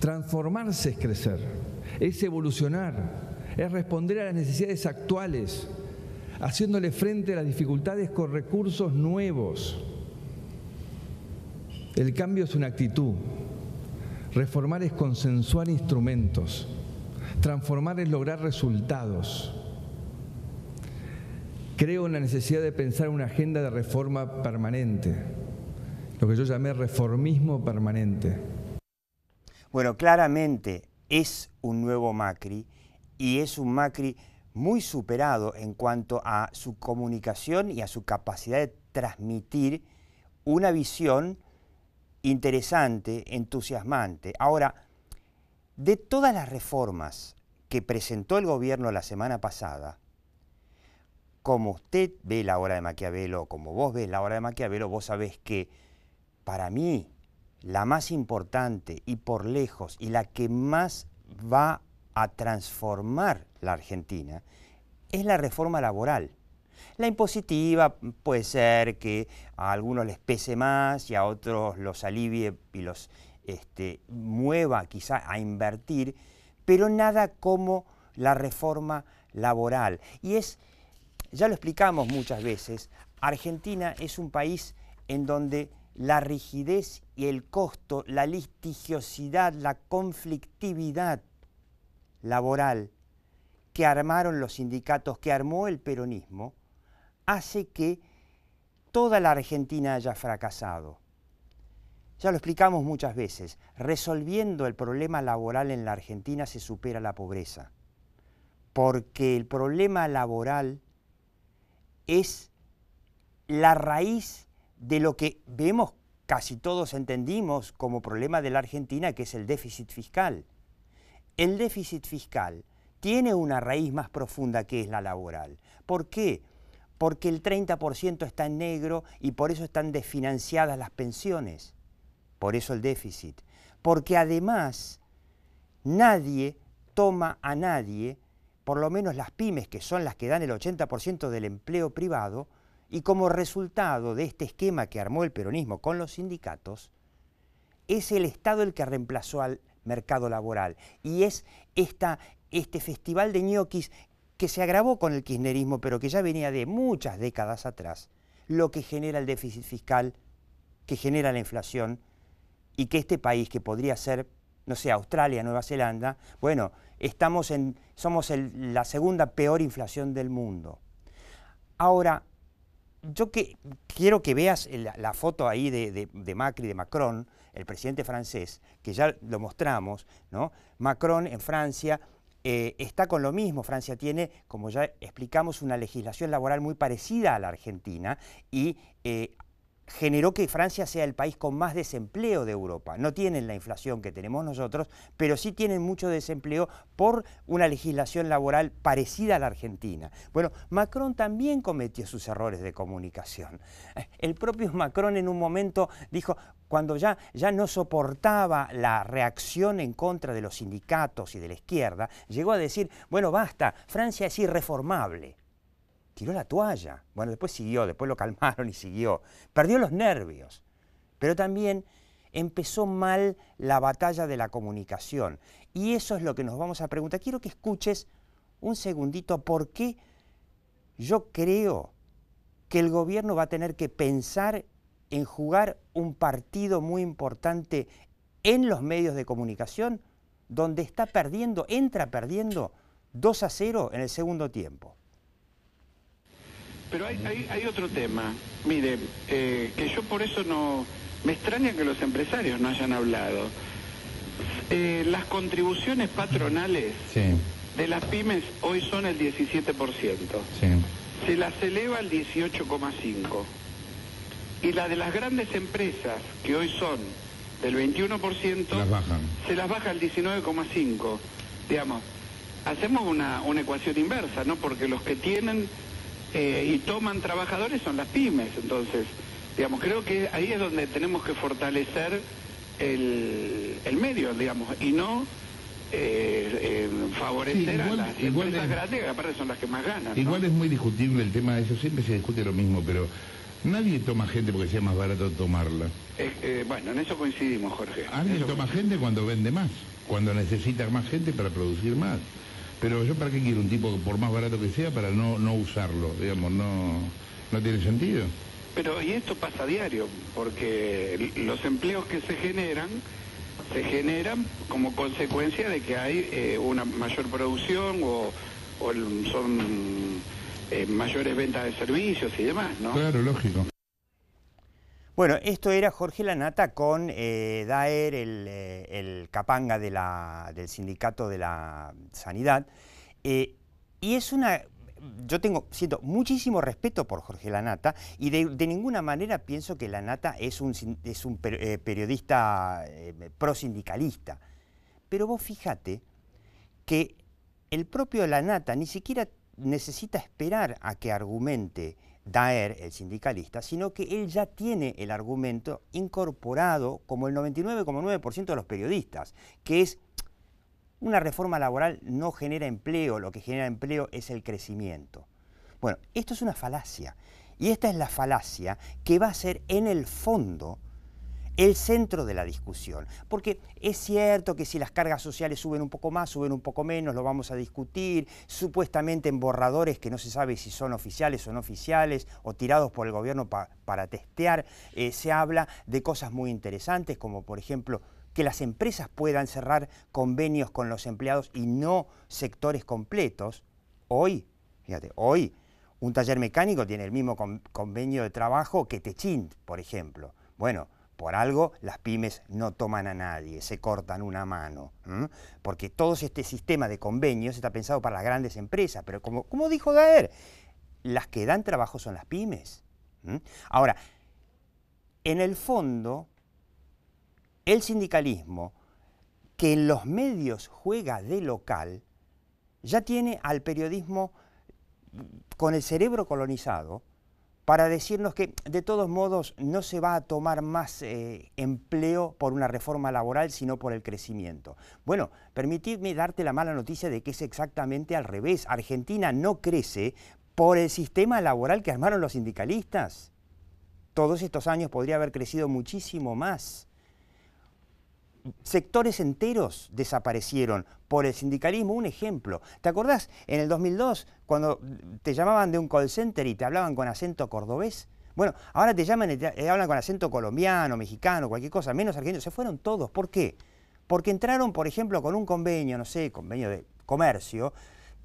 Transformarse es crecer, es evolucionar, es responder a las necesidades actuales, haciéndole frente a las dificultades con recursos nuevos. El cambio es una actitud, reformar es consensuar instrumentos, transformar es lograr resultados. Creo en la necesidad de pensar una agenda de reforma permanente, lo que yo llamé reformismo permanente bueno, claramente es un nuevo Macri y es un Macri muy superado en cuanto a su comunicación y a su capacidad de transmitir una visión interesante, entusiasmante. Ahora, de todas las reformas que presentó el gobierno la semana pasada, como usted ve la hora de Maquiavelo, como vos ves la hora de Maquiavelo, vos sabés que para mí la más importante y por lejos y la que más va a transformar la Argentina es la reforma laboral. La impositiva puede ser que a algunos les pese más y a otros los alivie y los este, mueva quizá a invertir, pero nada como la reforma laboral. Y es, ya lo explicamos muchas veces, Argentina es un país en donde la rigidez y el costo, la litigiosidad, la conflictividad laboral que armaron los sindicatos, que armó el peronismo, hace que toda la Argentina haya fracasado. Ya lo explicamos muchas veces, resolviendo el problema laboral en la Argentina se supera la pobreza, porque el problema laboral es la raíz de lo que vemos casi todos entendimos como problema de la Argentina, que es el déficit fiscal. El déficit fiscal tiene una raíz más profunda que es la laboral. ¿Por qué? Porque el 30% está en negro y por eso están desfinanciadas las pensiones. Por eso el déficit. Porque además nadie toma a nadie, por lo menos las pymes que son las que dan el 80% del empleo privado, y como resultado de este esquema que armó el peronismo con los sindicatos, es el Estado el que reemplazó al mercado laboral. Y es esta, este festival de ñoquis que se agravó con el kirchnerismo, pero que ya venía de muchas décadas atrás, lo que genera el déficit fiscal, que genera la inflación, y que este país, que podría ser, no sé, Australia, Nueva Zelanda, bueno, estamos en, somos la segunda peor inflación del mundo. Ahora, yo que, quiero que veas la, foto ahí de, Macri, de Macron, el presidente francés, que ya lo mostramos, ¿no? Macron en Francia eh, está con lo mismo. Francia tiene, como ya explicamos, una legislación laboral muy parecida a la Argentina y eh, generó que Francia sea el país con más desempleo de Europa. No tienen la inflación que tenemos nosotros, pero sí tienen mucho desempleo por una legislación laboral parecida a la argentina. Bueno, Macron también cometió sus errores de comunicación. El propio Macron en un momento dijo, cuando ya, ya no soportaba la reacción en contra de los sindicatos y de la izquierda, llegó a decir, bueno, basta, Francia es irreformable tiró la toalla. Bueno, después siguió, después lo calmaron y siguió. Perdió los nervios, pero también empezó mal la batalla de la comunicación. Y eso es lo que nos vamos a preguntar. Quiero que escuches un segundito por qué yo creo que el gobierno va a tener que pensar en jugar un partido muy importante en los medios de comunicación, donde está perdiendo, entra perdiendo 2 a 0 en el segundo tiempo. Pero hay, hay, otro tema. Mire, eh, que yo por eso no... Me extraña que los empresarios no hayan hablado. Eh, las contribuciones patronales de las pymes hoy son el 17%. Se las eleva al 18,5%. Y la de las grandes empresas, que hoy son del 21%, las se las baja al 19,5%. Digamos, hacemos una, una ecuación inversa, ¿no? Porque los que tienen eh, y toman trabajadores son las pymes. Entonces, digamos, creo que ahí es donde tenemos que fortalecer el, el medio, digamos, y no eh, eh favorecer a las empresas grandes, que aparte son las que más ganan. Igual es muy discutible el tema de eso, siempre se discute lo mismo, pero nadie toma gente porque sea más barato tomarla. Eh, bueno, en eso coincidimos, Jorge. Alguien toma gente cuando vende más, cuando necesita más gente para producir más. Pero yo para qué quiero un tipo por más barato que sea para no, no usarlo, digamos, no, no tiene sentido. Pero y esto pasa a diario, porque los empleos que se generan se generan como consecuencia de que hay eh, una mayor producción o, son eh, mayores ventas de servicios y demás, ¿no? Claro, lógico. Bueno, esto era Jorge Lanata con eh, Daer, el, eh, capanga del sindicato de la sanidad. Eh, y es una yo tengo, siento muchísimo respeto por Jorge Lanata y de, ninguna manera pienso que Lanata es un, periodista pro prosindicalista. Pero vos fíjate que el propio Lanata ni siquiera necesita esperar a que argumente Daer, el sindicalista, sino que él ya tiene el argumento incorporado como el 99,9% de los periodistas, que es una reforma laboral no genera empleo, lo que genera empleo es el crecimiento. Bueno, esto es una falacia, y esta es la falacia que va a ser en el fondo el centro de la discusión. Porque es cierto que si las cargas sociales suben un poco más, suben un poco menos, lo vamos a discutir, supuestamente en borradores que no se sabe si son oficiales o no oficiales, o tirados por el gobierno para testear, eh, se habla de cosas muy interesantes, como por ejemplo que las empresas puedan cerrar convenios con los empleados y no sectores completos. Hoy, fíjate, hoy un taller mecánico tiene el mismo convenio de trabajo que Techint, por ejemplo. Bueno, por algo las pymes no toman a nadie, se cortan una mano, porque todo este sistema de convenios está pensado para las grandes empresas, pero como, como dijo Gaer, las que dan trabajo son las pymes. Ahora, en el fondo, el sindicalismo, que en los medios juega de local, ya tiene al periodismo con el cerebro colonizado para decirnos que de todos modos no se va a tomar más eh, empleo por una reforma laboral, sino por el crecimiento. Bueno, permitidme darte la mala noticia de que es exactamente al revés. Argentina no crece por el sistema laboral que armaron los sindicalistas. Todos estos años podría haber crecido muchísimo más sectores enteros desaparecieron por el sindicalismo. Un ejemplo, ¿te acordás en el 2002 cuando te llamaban de un call center y te hablaban con acento cordobés? Bueno, ahora te llaman y te eh, hablan con acento colombiano, mexicano, cualquier cosa, menos argentino. Se fueron todos. ¿Por qué? Porque entraron, por ejemplo, con un convenio, no sé, convenio de comercio,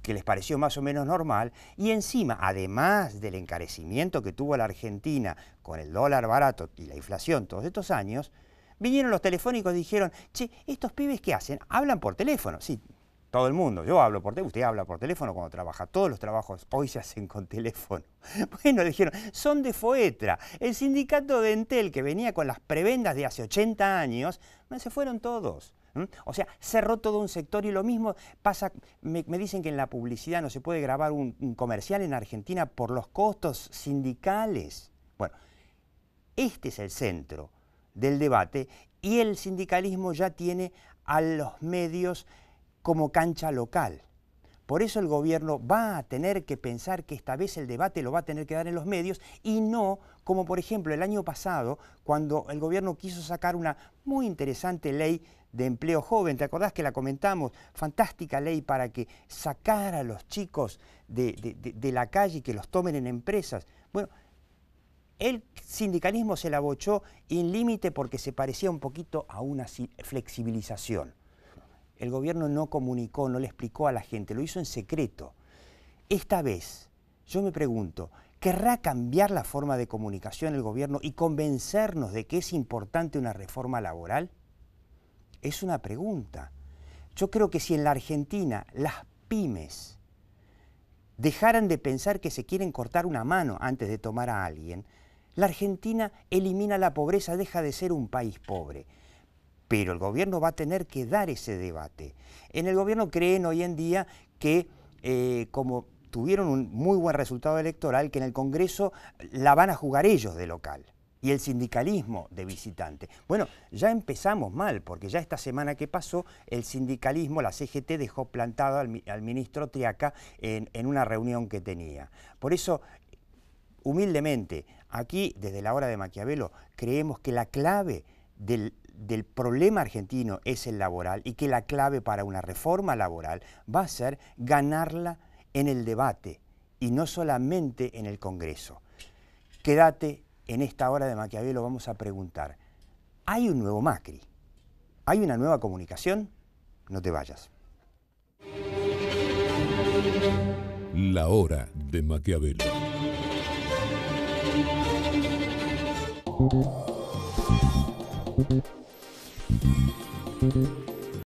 que les pareció más o menos normal, y encima, además del encarecimiento que tuvo la Argentina con el dólar barato y la inflación todos estos años, Vinieron los telefónicos y dijeron, che, ¿estos pibes qué hacen? Hablan por teléfono. Sí, todo el mundo. Yo hablo por teléfono, usted habla por teléfono cuando trabaja. Todos los trabajos hoy se hacen con teléfono. Bueno, dijeron, son de Foetra. El sindicato de Entel, que venía con las prebendas de hace 80 años, se fueron todos. O sea, cerró todo un sector y lo mismo pasa, me, dicen que en la publicidad no se puede grabar un comercial en Argentina por los costos sindicales. Bueno, este es el centro del debate y el sindicalismo ya tiene a los medios como cancha local. Por eso el gobierno va a tener que pensar que esta vez el debate lo va a tener que dar en los medios y no como por ejemplo el año pasado cuando el gobierno quiso sacar una muy interesante ley de empleo joven. ¿Te acordás que la comentamos? Fantástica ley para que sacar a los chicos de, de la calle y que los tomen en empresas. Bueno, el sindicalismo se la bochó en límite porque se parecía un poquito a una flexibilización. El gobierno no comunicó, no le explicó a la gente, lo hizo en secreto. Esta vez, yo me pregunto, ¿querrá cambiar la forma de comunicación el gobierno y convencernos de que es importante una reforma laboral? Es una pregunta. Yo creo que si en la Argentina las pymes dejaran de pensar que se quieren cortar una mano antes de tomar a alguien, la Argentina elimina la pobreza, deja de ser un país pobre. Pero el gobierno va a tener que dar ese debate. En el gobierno creen hoy en día que eh, como tuvieron un muy buen resultado electoral, que en el Congreso la van a jugar ellos de local y el sindicalismo de visitante. Bueno, ya empezamos mal, porque ya esta semana que pasó, el sindicalismo, la CGT, dejó plantado al, ministro Triaca en, en, una reunión que tenía. Por eso humildemente, aquí desde la hora de Maquiavelo creemos que la clave del, problema argentino es el laboral y que la clave para una reforma laboral va a ser ganarla en el debate y no solamente en el Congreso. Quédate en esta hora de Maquiavelo, vamos a preguntar, ¿hay un nuevo Macri? ¿Hay una nueva comunicación? No te vayas. La hora de Maquiavelo. Thank you.